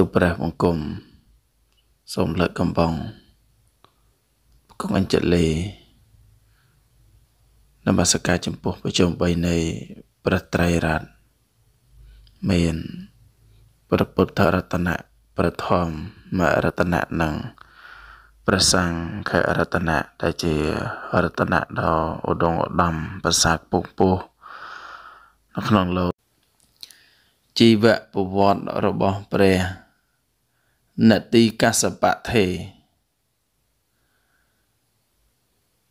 ទូព្រះបង្គំសូមលើកកំបងគង់អញ្ជលេនមស្ការ ចំពោះប្រជុំ3នៃព្រះត្រៃរតន៍មានព្រះពុទ្ធរតនៈព្រះធម្មរតនៈនិងព្រះសង្ឃរតនៈដែលជារតនៈដ៏ឧត្តមឧត្តមប្រសើរពុះពោះនៅក្នុងលោកជីវប្រវត្តិរបស់ព្រះនទីកសបៈទេ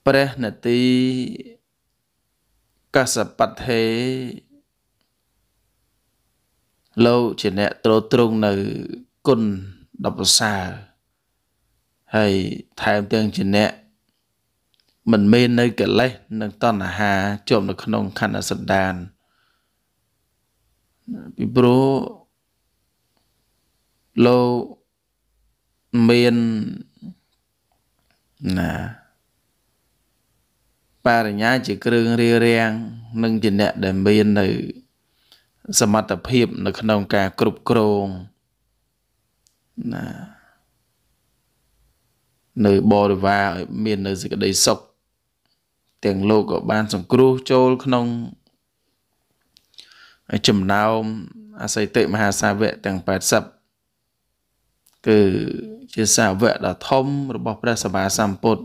ព្រះនទីកសបៈទេលោកជាអ្នកទ្រទ្រង់នៅគុណដ៏ប្រសើរហើយថែមទាំងជាអ្នកមិនមែននៅកិលេសនិងតណ្ហាជាប់នៅក្នុងខណ្ឌសន្តានពីព្រោះលោកមានណាបរិញ្ញាជាគ្រឿងរារាំងនិងជាអ្នកដែលមាននៅ សមត្ថភាព នៅ ក្នុងការគ្រប់គ្រងណានៅបរិវារឲ្យមាននៅសេចក្តីសុខទាំងលោកក៏បានសង្គ្រោះចូលក្នុងចំណោមអសីតិមហាសាវកទាំង80គឺជាសាវកដ៏ធំរបស់ព្រះសម្មាសម្ពុទ្ធ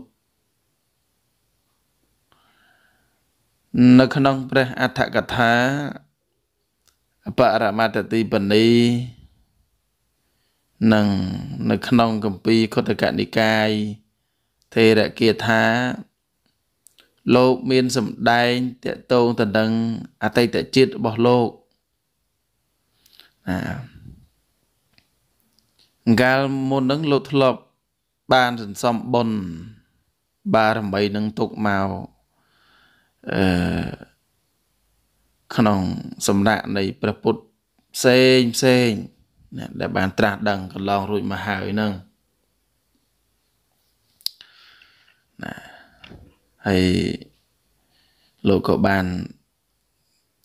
នៅក្នុងព្រះអដ្ឋកថាបរមត្តទីបនីនិងនៅក្នុងកម្ពីខុទ្ទកនិកាយថេរគាថា លោកមានសម្ដែងតកតងទៅនឹងអតីតជាតិរបស់លោកណាកាលមុននឹងលោកធ្លាប់ បានសន្សំបុណ្យបារមីនឹងទុកមកអឺក្នុងសំណាក់នៃព្រះពុទ្ធផ្សេងផ្សេងណាដែលបាន ត្រាស់ដឹងកន្លងរួចមកហើយនឹងណាហើយលោកក៏បាន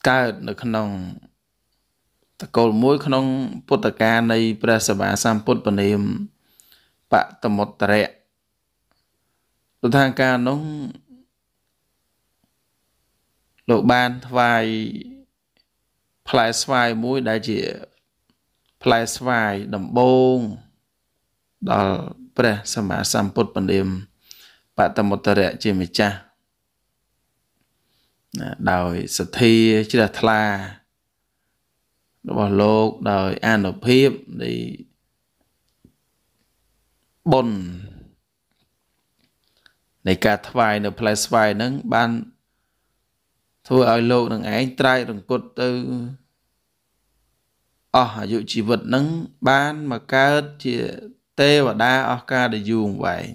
កើតនៅក្នុងតកូលមួយក្នុង ពុទ្ធកានៃព្រះសវាសម្ពុទ្ធពនាមបតមុត្តរៈលោកថាការនោះលោកបានថ្វាយផ្លែស្វាយមួយដែលជា ផ្លែស្វាយដំបូងដល់ព្រះសម្មាសម្ពុទ្ធពនាមបតមុត្តរៈជាម្ចាស់ដោយសទ្ធាជ្រះថ្លារបស់លោកដោយអានុភាពនៃបុណ្យនៃការថ្វាយនៅផ្លែស្វាយហ្នឹងបាន ធ្វើឲ្យលោក នឹងឯងត្រែករង្គត់ទៅអស់អាយុជីវិតនឹងបានមកកើតជាទេវតាអស់ការដែលយូរអង្វែង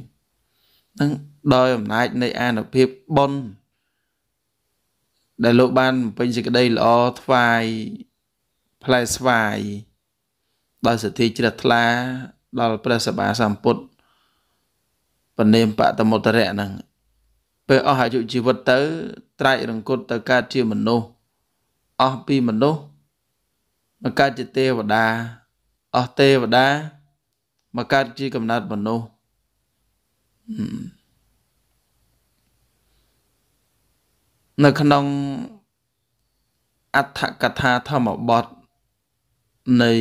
នឹងដោយអំណាចនៃអានុភាពបុណ្យដែលលោកបានពេញសេចក្តីល្អថ្វាយផ្លែស្វាយដោយសទ្ធាជ្រះថ្លាដល់ព្រះសបាសម្ពុទ្ធពនេមបតមុតរៈហ្នឹងពេលអស់អាយុជីវិតទៅ ត្រែករង្គត់ទៅកើតជាមនុស្សអស់ពីមនុស្សមកកើតជាទេវតាអស់ទេវតាមកកើតជាកំណត់មនុស្សនៅក្នុងអដ្ឋកថាធម្មបទនៃ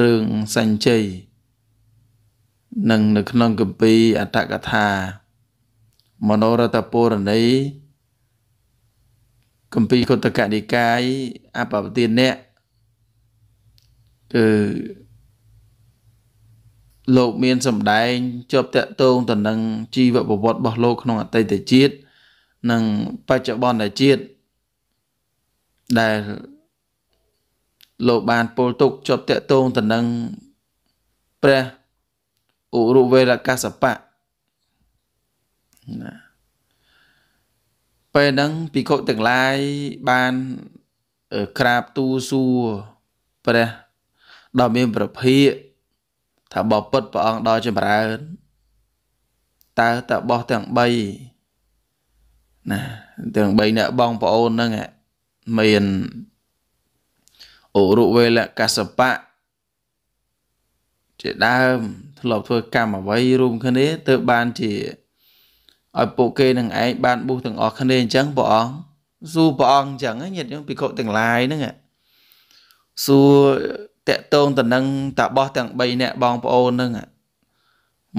រឿងសញ្ជ័យនិងនៅក្នុងគម្ពីរអត្តកថាមនោរតពរណីគម្ពីរគុត្តកនិកាយអបបទានៈគឺលោកមានសម្ដែងជាប់តកតងទៅនឹងជីវប្រវត្តិរបស់លោកក្នុងអតីតជាតិនិងបច្ចុប្បន្នជាតិដែលលោកបានពោលទុកជាប់តាក់ទងទៅនឹងព្រះឧរុវេរកសបៈណាពេលហ្នឹងភិក្ខុទាំងឡាយបានក្រាបទូសួរព្រះដ៏មានប្រភិយថាបពុតព្រះអង្គដ៏ចម្រើនតើតបោះទាំង3ណាទាំង3អ្នកបងប្អូនហ្នឹងមានអរុវេលកសបៈជាដើម ធ្លាប់ធ្វើកម្មអ្វីរួមគ្នាទើបបានជាឲ្យពួកគេនឹងឯងបានបុះទាំងអស់គ្នាអញ្ចឹងព្រះអង្គសួរព្រះអង្គអញ្ចឹងញាតិញោមពិខុទាំងឡាយហ្នឹងសួរតកតងតនឹងតាបោះទាំង3នាក់បងប្អូនហ្នឹង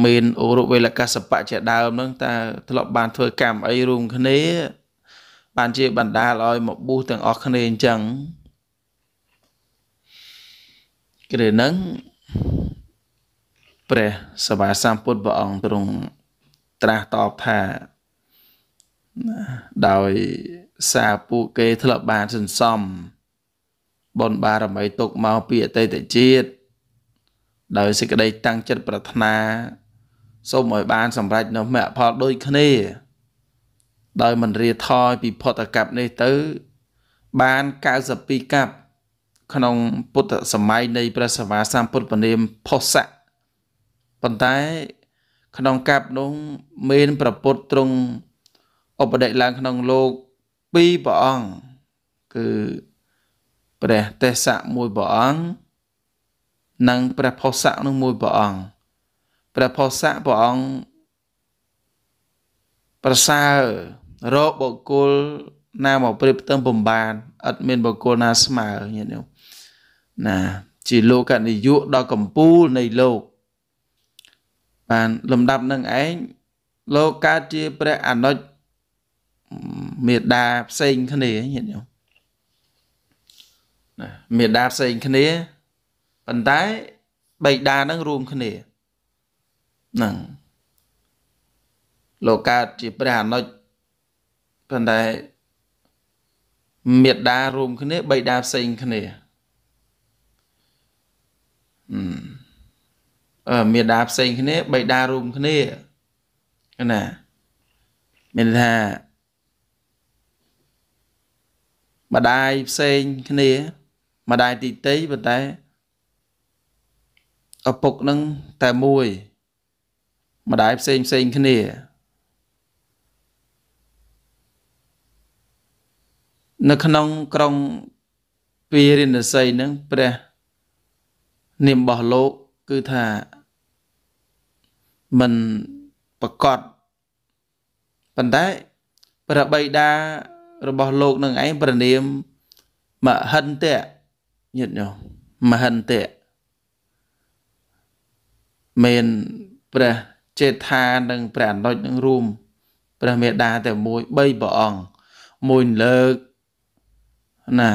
មានអរុវេលកសបៈជាដើមហ្នឹងតើធ្លាប់បានធ្វើកម្មអីរួមគ្នា បានជាបណ្ដាលឲ្យមកបុះទាំងអស់គ្នាអញ្ចឹងគ្រានឹងព្រះសវាសម្ពុទ្ធព្រះអង្គទ្រង់ត្រាស់តបថាដោយសារពួកគេធ្លាប់បានសន្សំបុណ្យបារមីទុកមកពីអតីតជាតិដោយសេចក្តីតាំងចិត្តប្រាថ្នាសូមឲ្យបាន សម្រេចនូវមគ្គផលដូចគ្នាដោយមិនរាថយពីផុតកັບនេះទៅ បាន92កັບក្នុងពុទ្ធសម័យនៃព្រះសវាសម្ពុទ្ធពនាមផុសៈប៉ុន្តែ ក្នុងកាប់នោះមានប្រពុតត្រង់ឧបដិឡើង ក្នុងលោកពីរព្រះអង្គគឺព្រះទេសៈមួយព្រះអង្គនិងព្រះផុសៈនោះមួយព្រះអង្គព្រះផុសៈព្រះអង្គប្រសើររកបុគ្គលណាមកប្រៀបផ្ទឹមបំបានឥតមានបុគ្គលណាស្មើញាតិញោមណាជាលោកកនិយោដល់កម្ពូលនៃលោក បានលំដាប់នឹងឯងលោកកើតជាព្រះអនុជមេដាផ្សេងគ្នាញាតិញោមណាមេដាផ្សេងគ្នាប៉ុន្តែបេដានឹងរួមគ្នាហ្នឹងលោកកើតជាព្រះអនុជប៉ុន្តែមេដារួមគ្នាបេដាផ្សេងគ្នាមេដាផ្សេងគ្នាបៃតារួមគ្នាណាមានថាម្ដាយផ្សេងគ្នា ម្ដាយទីតីប៉ុន្តែឪពុកនឹងតែមួយ ម្ដាយផ្សេងផ្សេងគ្នា នៅក្នុងក្រុងពារិណសីនឹងព្រះនាមរបស់លោកគឺថាមិនប្រកបប៉ុន្តែព្រះបិតារបស់លោកនឹងឯងព្រះនាមមហិន្ទៈញាតិញោមមហិន្ទៈមានព្រះចេថានិងព្រះអនុជនឹងរួមព្រះមេដាតែមួយ3ព្រះអង្គមួយលើកណា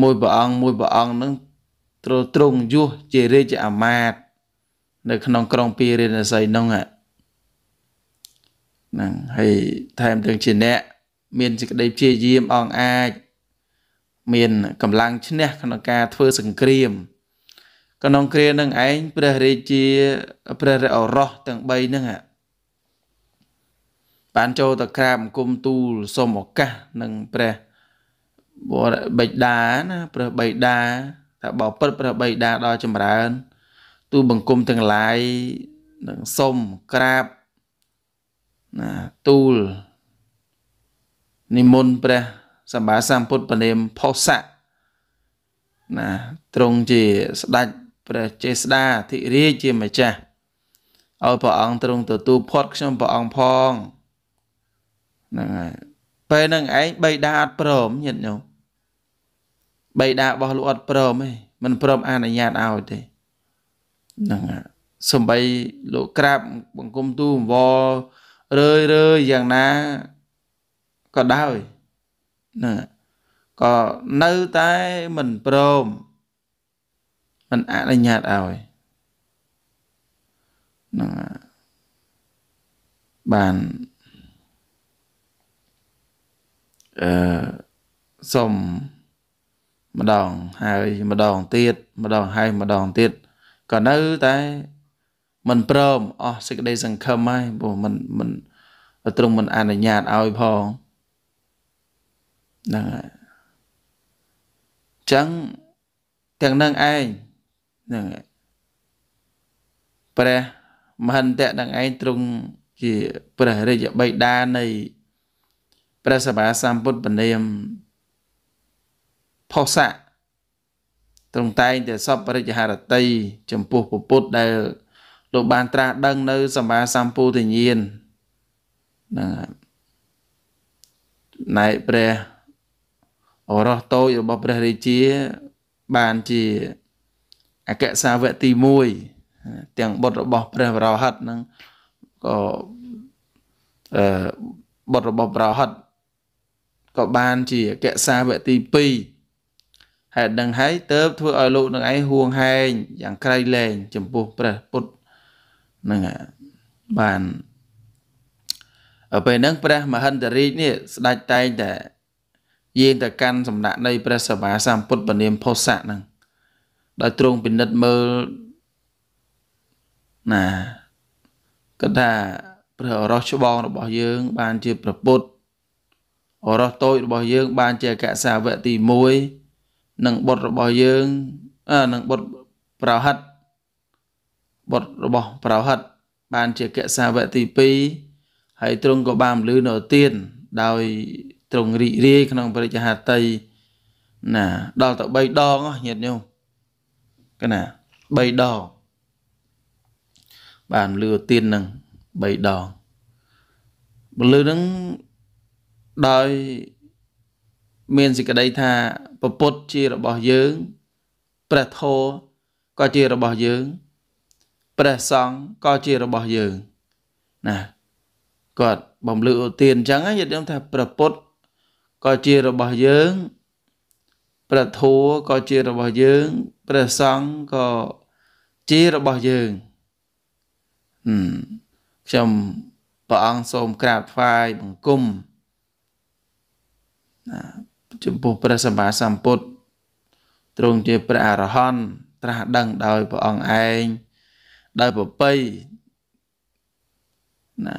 មួយព្រះអង្គមួយព្រះអង្គនឹងទ្រទ្រង់យុះជារាជអាមាត្យនៅក្នុងក្រុងពីរាណសីនោះហ្នឹងហើយថែមទាំងជាអ្នកមានសេចក្តីព្យាយាមអងអាច មានកម្លាំងឈ្នះក្នុងការធ្វើសង្គ្រាម ក្នុងគ្រានឹងឯងព្រះរាជាព្រះអរោះទាំង3ហ្នឹងបានចូលទៅក្រាបអង្គមទូលសូមឱកាសនឹងព្រះបិតាណាព្រះបិតាថាបើព្រឹត្តព្រះបិតាដល់ចម្រើន ទូបង្គំទាំងឡាយនឹងសុំក្រាបណាទូលនិមន្តព្រះសម្មាសម្ពុទ្ធព្រាមផុសៈណាទ្រង់ជាស្ដេចព្រះចេស្តាធិរាជជាម្ចាស់ឲ្យព្រះអង្គទ្រង់ទទួលផាត់ខ្ញុំព្រះអង្គផងហ្នឹងហើយពេលហ្នឹងឯងបៃតាអត់ព្រមញាតិញោមបៃតារបស់លោកអត់ព្រមទេមិនព្រមអនុញ្ញាតឲ្យទេហ្នឹងសំបីលោកក្រាបបង្គំទូអង្វររឿយរឿយយ៉ាងណាក៏ដោយណាក៏នៅតែមិនព្រមមិនអនុញ្ញាតឲ្យណាបានអឺសុំម្ដងហើយម្ដងទៀតម្ដងហើយម្ដងទៀតក៏នៅតែ មិនព្រមអស់សេចក្តីសង្ឃឹមហើយព្រោះមិនមិនទ្រង់មិនអនុញ្ញាតឲ្យផងហ្នឹងហើយចឹងទាំងនឹងឯងហ្នឹងហើយព្រះមហន្តៈនឹងឯងទ្រង់ជាព្រះរាជបិតានៃព្រះសម្មាសម្ពុទ្ធពនាមផុសៈទ្រង់តែងតែសពរិជ្ជហរតីចំពោះពុទ្ធដែលលោកបានត្រាស់ដឹងនៅសម្មាសម្ពោធិញ្ញាណហ្នឹងហើយណែព្រះ អរោះតូចរបស់ព្រះរាជាបានជាអក្សរវៈទី1ទាំងបុត្ររបស់ព្រះបរហិតហ្នឹងក៏អឺបុត្ររបស់បរហិតក៏បានជា អក្សរវៈទី2ហេតុនឹងហើយតើបធ្វើឲ្យលោកនឹងឯងហួងហែងយ៉ាងក្រៃលែងចំពោះព្រះពុទ្ធនឹងបានពេលហ្នឹងព្រះមហិន្ទរាជនេះស្ដេចតែងតែយាងទៅកាន់សំណាក់នៃព្រះសវាសម្ពុទ្ធពនាមផុសៈហ្នឹងដោយទ្រង់ពិនិត្យមើលណាគាត់ថាព្រះអរោះច្បងរបស់យើង បានជាព្រះពុទ្ធអរោះតូចរបស់យើងបានជាអកសាវៈទី1និងបុត្ររបស់យើងនឹងបុត្រប្រហិតបុត្ររបស់ ប្រហិត បានជាកិសាវៈទី2ហើយទ្រង់ក៏បានលឺនៅទៀនដោយទ្រង់រីករាយក្នុងព្រះចហាតីណាដល់ទៅ3ដងញាតិញោមកណា3ដងបានលឺទៀននឹង3ដងបើលឺនឹងដោយមានសេចក្តីថាពពុទ្ធជារបស់យើងព្រះធម៌ក៏ជារបស់យើងព្រះសង្ឃក៏ជារបស់យើងណាគាត់បំលឺឧទានអញ្ចឹងញាតិញោមថាព្រះពុទ្ធក៏ជារបស់យើងព្រះធម៌ក៏ជារបស់យើងព្រះសង្ឃក៏ជារបស់យើងខ្ញុំព្រះអង្គសូមក្រាបថ្វាយបង្គំណាចំពោះព្រះសម្មាសម្ពុទ្ធទ្រង់ជាព្រះអរហន្តត្រាស់ដឹងដោយព្រះអង្គឯងដោយប្របីណា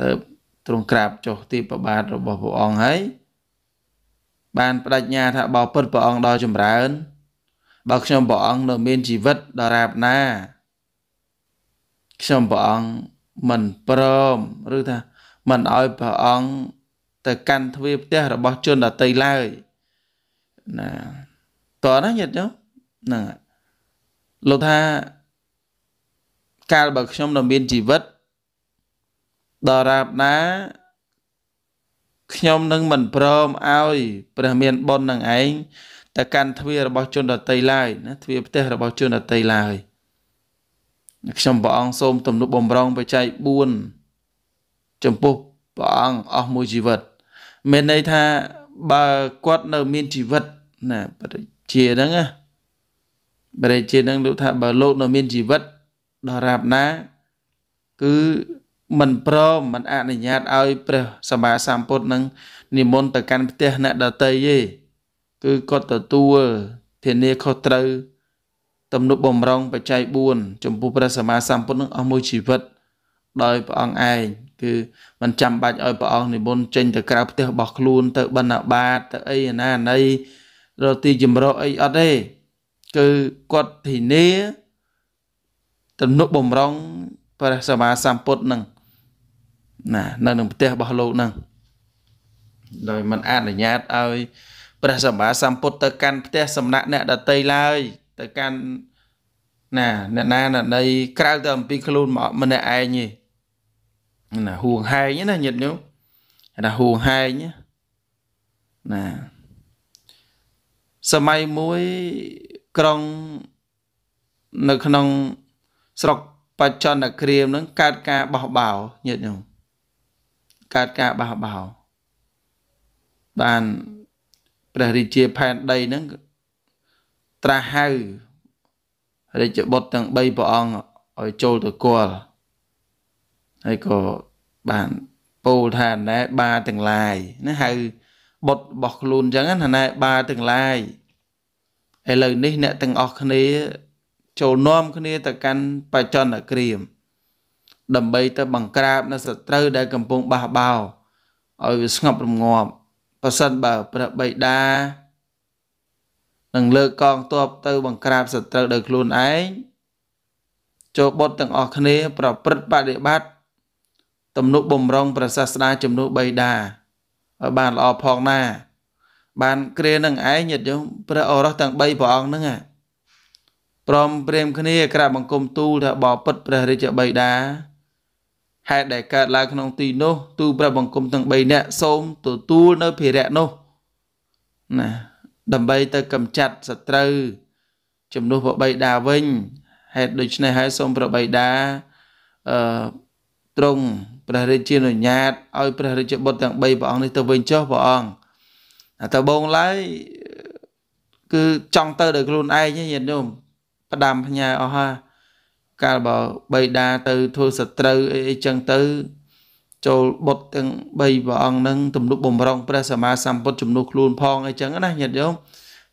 ទៅទ្រង់ក្រាបចុះទីប្របាទរបស់ព្រះអង្គហើយបានបដិញ្ញាថាបើពិតព្រះអង្គដល់ចម្រើនបើខ្ញុំព្រះអង្គនៅមានជីវិតដរាបណាខ្ញុំព្រះអង្គមិនព្រមឬថាមិនឲ្យព្រះអង្គទៅកាន់ទ្វារផ្ទះរបស់ជនដតីឡើយណាតើណាញាតិញោមហ្នឹងលោកថាកាលបើខ្ញុំនៅមានជីវិតដរាបណាខ្ញុំនឹងមិនព្រមឲ្យព្រះមានបុណ្យនឹងឯងទៅកាន់ទ្វាររបស់ជនដតីឡើយណាទ្វារផ្ទះរបស់ជនដតីឡើយខ្ញុំព្រះអង្គសូមទំនុកបំរុងបច្ច័យ4ចំពោះព្រះអង្គអស់មួយជីវិតមានន័យថាបើគាត់នៅមានជីវិតណាបរិជាហ្នឹងណាបរិជាហ្នឹងលោកថាបើលោកនៅមានជីវិតដល់រាបណាគឺមិនព្រមមិនអនុញ្ញាតឲ្យព្រះសម្មាសម្ពុទ្ធនឹងនិមន្តទៅកាន់ផ្ទះអ្នកដតីទេគឺគាត់ទទួលធានាខុសត្រូវទំនុកបំរុងបច្ច័យ4ចំពោះព្រះសម្មាសម្ពុទ្ធនឹងអស់មួយជីវិតដោយព្រះអង្គឯងគឺมันចាំបាច់ឲ្យព្រះអង្គនិមន្តចេញទៅក្រៅផ្ទះរបស់ខ្លួន ទៅបិណ្ឌបាតទៅអីណាណីរទីចម្រោះអីអត់ទេ គឺគាត់ធានាទំនុកបំរុងព្រះសម្មាសម្ពុទ្ធនឹងណានៅក្នុងផ្ទះរបស់លោកនឹងដោយមិនអនុញ្ញាតឲ្យព្រះសម្មាសម្ពុទ្ធទៅកាន់ផ្ទះសំណាក់អ្នកដតីឡើយ ទៅកាន់ណាអ្នកណាណីក្រៅទៅអំពីខ្លួនម្នាក់ឯងទេណាហួងហែងណាញាតិញោមថាហួងហែងណាសម័យមួយក្រុងនៅក្នុងស្រុកបច្ចនក្រាមនឹងកើតការបះបោញាតិញោមកើតការបះបោបានព្រះរាជាផែនដីនឹងត្រាស់ហៅរាជបុត្រទាំង3ព្រះអង្គឲ្យចូលទៅគាល់ហើយក៏បានពោលថាណែបាទាំងឡាយណាហៅបុតរបស់ខ្លួនអញ្ចឹងណាណែបាទាំងឡាយឥឡូវនេះអ្នកទាំងអស់គ្នា ចូលនាំគ្នាទៅកាន់បច្ចនក្រាមដើម្បីទៅបង្ក្រាបនៅសត្រូវដែលកំពុងបះបោឲ្យវាស្ងប់រងាប់ប្រសិនបើព្រះបិតានឹងលើកកងទ័ពទៅបង្ក្រាបសត្រូវដោយខ្លួនឯងចូលបុតទាំងអស់គ្នាប្រព្រឹត្តបដិបត្តិទំនុកបំរុងប្រសាស្តាជំនួសបីដាឲ្យបានល្អផងណា បានគ្រានឹងឯងញាតិយមព្រះអរោះទាំង3ព្រះអង្គហ្នឹងព្រមព្រៀងគ្នាក្រាបបង្គំទូលថាបបិទ្ធព្រះរាជបិតាហេតុដែលកើតឡើងក្នុងទីនោះទូព្រះបង្គំទាំង3នាក់សូមទទួលនៅភិរៈនោះណាដើម្បីទៅកំចាត់សត្រូវជំនួសព្រះបិតាវិញហេតុដូច្នេះហើយសូមព្រះបិតាអឺទ្រង់ព្រះរាជានុញ្ញាតឲ្យព្រះរាជបុត្រទាំង3ព្រះអង្គនេះទៅវិញចុះព្រះអង្គតែបងឡើយគឺចង់ទៅដោយខ្លួនឯងញាតិញោមផ្ដាំផ្ញើអស់ហើយកាលបើបៃតាទៅធ្វើសត្រូវអីអីចឹងទៅចូលបុត្រទាំង3ព្រះអង្គនឹងទំនុកបំរុងព្រះសម្មាសម្ពុទ្ធជំនួសខ្លួន ផងអីចឹងណាញាតិញោម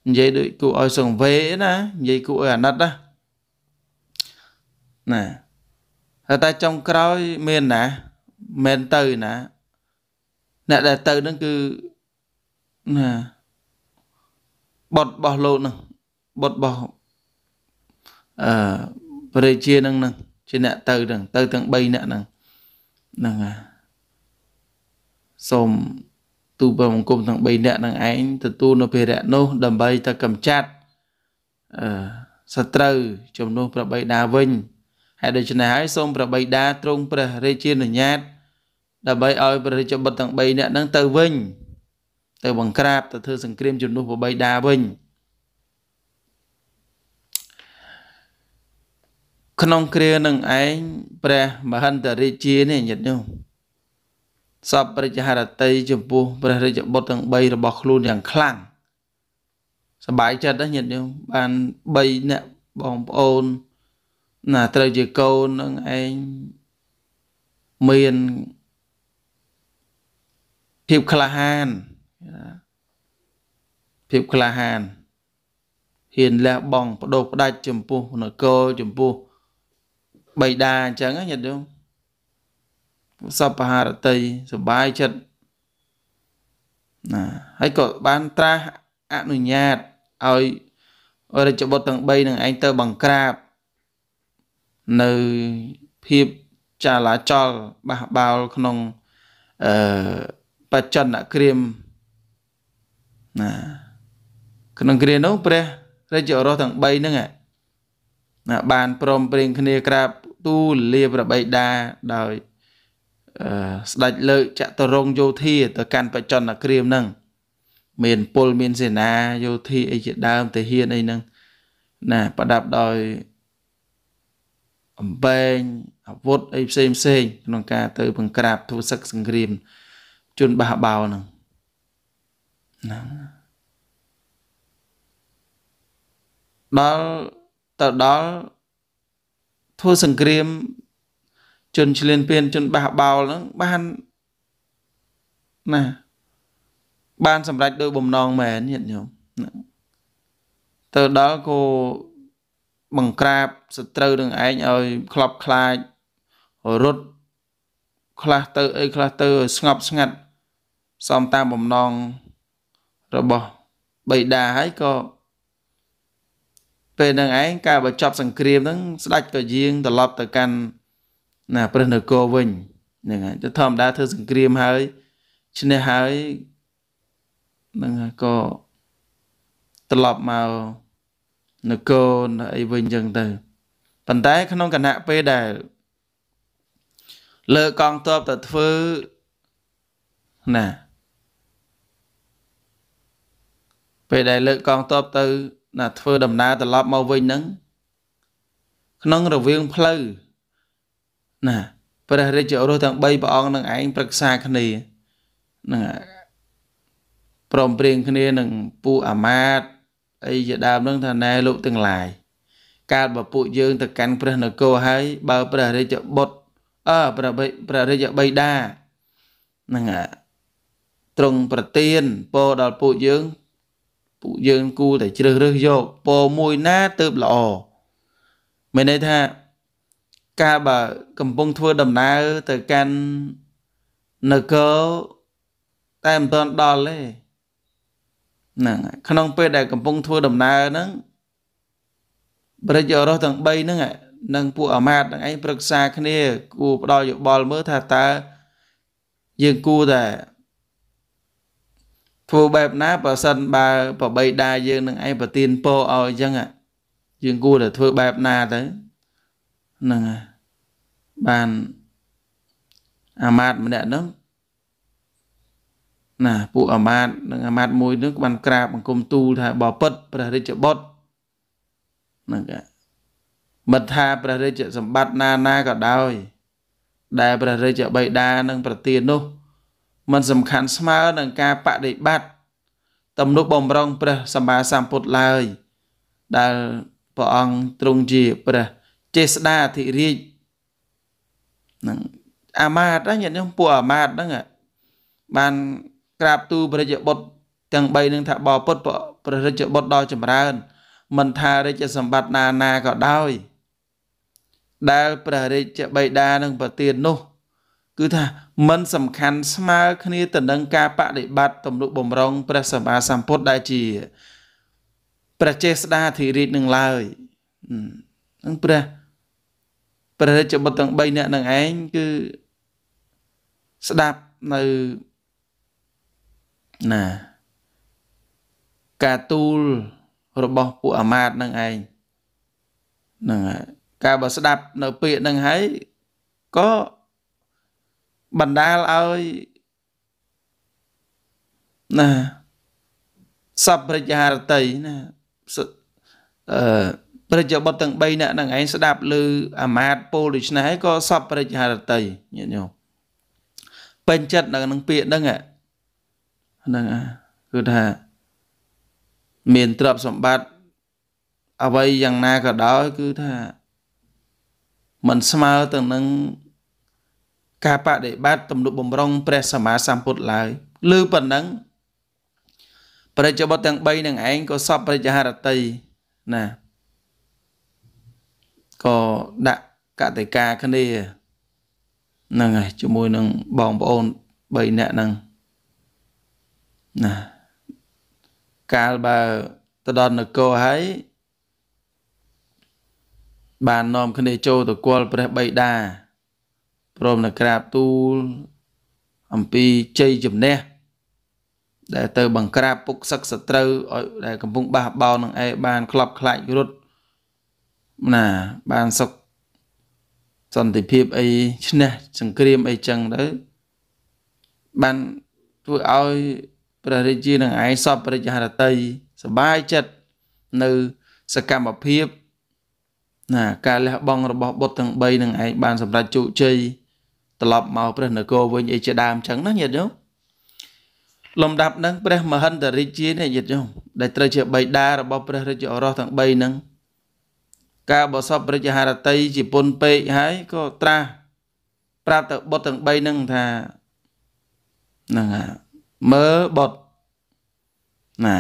និយាយដូចគួរឲ្យសង្វេណានិយាយគួរឲ្យអាណិតណាណាតែចុងក្រោយមានណាមែនទៅណាអ្នកដែលទៅនឹងគឺណាបុតរបស់លោកនឹងបុតរបស់អឺព្រះជានឹងនឹងជាអ្នកទៅនឹង ទៅទាំង3អ្នកនឹងហ្នឹងហើយសូមទូបង្គំទាំង3អ្នកនឹងឯងទទួលនៅភារៈនោះដើម្បីទៅកម្ចាត់អឺសត្រូវជំនួសប្របីដាវិញហើយដូច្នេះហើយសូមព្រះបិតាទ្រង់ព្រះរាជានុញ្ញាត ដើម្បីឲ្យព្រះរាជបុត្រទាំង3នាក់ហ្នឹងទៅវិញ ទៅបង្ក្រាបទៅធ្វើសង្គ្រាមជំនួសព្រះបិតាវិញក្នុងគ្រានឹងឯងព្រះមហន្តរាជានេះញាតិញោមសពព្រះហរតីចំពោះព្រះរាជបុត្រទាំង3របស់ខ្លួនយ៉ាងខ្លាំងសบายចិត្តណាញាតិញោមបាន3នាក់បងប្អូនណាត្រូវជាកូននឹងឯងមានភាពក្លាហានភាពក្លាហានហ៊ានលះបង់បដូរផ្ដាច់ចំពោះនគរចំពោះបៃតាអញ្ចឹងញាតិញោមសពហារតីសបាយចិត្តណាហើយក៏បានត្រាស់អនុញ្ញាតឲ្យរាជបុត្រទាំង3នឹងឯងទៅបង្ក្រាបនៅភាពចាលាចលបះបោលក្នុងអឺបច្ចនក្រាមណា ក្នុងគ្រានោះព្រះរាជឱរសទាំង3ហ្នឹងណាបានព្រមព្រៀងគ្នាក្រាបទូលលាព្រះបិតាដោយអឺស្ដេចលើកចតរងយោធា ទៅកាន់បច្ចនក្រាមហ្នឹងមានពលមានសេនាយោធាអីជាដើមទៅហ៊ានអីហ្នឹងណាប្រដាប់ដោយអំបែងអាវុធអីផ្សេងផ្សេងក្នុងការទៅបង្ក្រាបធ្វើសឹកសង្គ្រាមជនបះបោហ្នឹងហ្នឹងដល់ទៅដល់ធ្វើសង្គ្រាមជនឆ្លៀនពៀនជនបះបោលហ្នឹងបានណាបាន សម្រេចដោយបំណងមែនញាតិញោមទៅដល់គោបង្ក្រាប សត្រូវនឹងឯងឲ្យខ្លាប់ខ្លាចរត់ខ្លះទៅអីខ្លះទៅស្ងប់ស្ងាត់សមតាមបំណងរបស់បិតាហើយក៏ពេលនឹងឯងការបញ្ចប់សង្គ្រាមហ្នឹងស្ដេចក៏យាងត្រឡប់ទៅកាន់ណាព្រះនគរវិញហ្នឹងហើយធម្មតាធ្វើសង្គ្រាមហើយឈ្នះហើយហ្នឹងហើយក៏ត្រឡប់មកនគរអីវិញអញ្ចឹងទៅ ប៉ុន្តែក្នុងគណៈពេលដែលលើកងទ័ពទៅធ្វើណា ពេលដែលលើកកងទ័ពទៅ ណាធ្វើដំណើរត្រឡប់មកវិញហ្នឹងក្នុងរវាងផ្លូវណាព្រះរាជឱរសទាំង3ព្រះអង្គនឹងឯងប្រឹក្សាគ្នានឹងព្រមព្រៀងគ្នានឹងពួកអាមាត្យអីជាដើមនឹងថាណែលោកទាំងឡាយកាលបើពួកយើងទៅកាន់ព្រះនគរហើយបើព្រះរាជបុត្រអើព្រះព្រះរាជបិតាហ្នឹងត្រង់ប្រទៀនពរដល់ពួកយើង ពួកយើងគូតែជ្រើសរើសយកពរមួយណាទៅបល្អមានន័យថាកាលបើកំពុងធ្វើដំណើរទៅកាន់នគរតែមិនទាន់ដល់ទេហ្នឹងក្នុងពេលដែលកំពុងធ្វើដំណើរហ្នឹងប្រជរស់ទាំង3ហ្នឹងនឹងពួកអាមាត្យទាំងឯងប្រឹក្សាគ្នា គួរផ្ដល់យោបល់មើលថាតើយើងគួរតែធ្វើបែបណាបើសិនបើប្របីដាយើងនឹងឯងប្រទៀនពោឲ្យអញ្ចឹងយើងគួរតែធ្វើបែបណាទៅហ្នឹងបានអាមាត្យម្នាក់ហ្នឹងណាពួកអាមាត្យនិងអាមាត្យមួយនឹងបានក្រាបបង្គំទូលថាបបិទ្ធព្រះរាជបុត្រហ្នឹងកាមិនថាព្រះរាជសម្បត្តិណាណាក៏ដោយដែលព្រះរាជបិតានិងប្រទាននោះมันសំខាន់ស្មើនឹងការបដិបត្តិទំនុកបំរុងព្រះសម្មាសម្ពុទ្ធឡើយ ដែលព្រះអង្គទ្រង់ជាព្រះចេស្តាអធិរាជនឹងអាមាត្យហ្នឹងញាតិញោមពួកអាមាត្យហ្នឹងបានក្រាបទូលព្រះរាជបុត្រទាំង3នឹងថាបពុទ្ធព្រះរាជបុត្រដ៏ចម្រើន មិនថារាជសម្បត្តិណាណាក៏ដោយដែលព្រះរាជបិតានឹងប្រទាននោះ គឺថាមិនសំខាន់ស្មើគ្នាទៅនឹងការបដិបត្តិទំនុកបំរុងព្រះសម្មាសម្ពុទ្ធដែលជាព្រះចេស្តាធិរាជនឹងឡើយនឹងព្រះព្រះរាជបុត្រទាំង3នាក់នឹងឯងគឺស្ដាប់នៅណាការទូល របស់ពួកអាមាត្យនឹងឯងហ្នឹងហើយការបើស្ដាប់នៅពាក្យនឹងហើយក៏បណ្ដាលឲ្យណាសពរិយារតីណាអឺព្រះយបុត្រទាំង3នាក់នឹងឯងស្ដាប់ឮអាមាត្យពោលដូច្នេះហើយក៏សពរិយារតីញាតិញោមពេញចិត្តនៅនឹងពាក្យហ្នឹងហ៎ហ្នឹងគឺថា មានទ្រព្យសម្បត្តិអ្វីយ៉ាងណាក៏ដោយគឺថាมันស្មើទៅនឹងការបដិបត្តិទំនុកបំរុងព្រះសម្មាសម្ពុទ្ធឡើយ លើប៉ុណ្ណឹងប្រជាបុត្រទាំង3នឹងឯងក៏សពប្រជាហរតីណាក៏ដាក់កតិកាគ្នាហ្នឹងហើយជាមួយនឹងបងប្អូន3នាក់ហ្នឹងណាកាលបើ ទៅដល់នគរហើយ បាននាំគ្នាចូលទៅគាល់ព្រះបិតាព្រមនឹងក្រាបទូល អំពីជ័យជំនះដែល ទៅ បង្ក្រាបពុកសឹកសត្រូវឲ្យដែលកំពុងបះបោនឹងឯបានក្លប់ខ្លាចរត់ណាបានសុខសន្តិភាពអីឈ្នះសង្គ្រាមអីចឹងទៅបានធ្វើឲ្យព្រះរាជានឹងឯងសពរិជ្ជហរតីសបាយចិត្តនៅសកម្មភាពណាការលះបង់របស់បុត្រទាំង3នឹងឯងបានសម្រេចជោគជ័យត្រឡប់មកព្រះនគរវិញអីជាដើមចឹងណាញាតិញោមលំដាប់នឹង ព្រះមហន្តរាជានេះញាតិញោមដែលត្រូវជាបិតារបស់ព្រះរាជឱរសទាំង3នឹងការបសពរិជ្ជហារតីជាពុនពេកហើយក៏ត្រាស់ប្រាប់ទៅបុត្រទាំង3នឹងថាហ្នឹងហើយមើបុតណា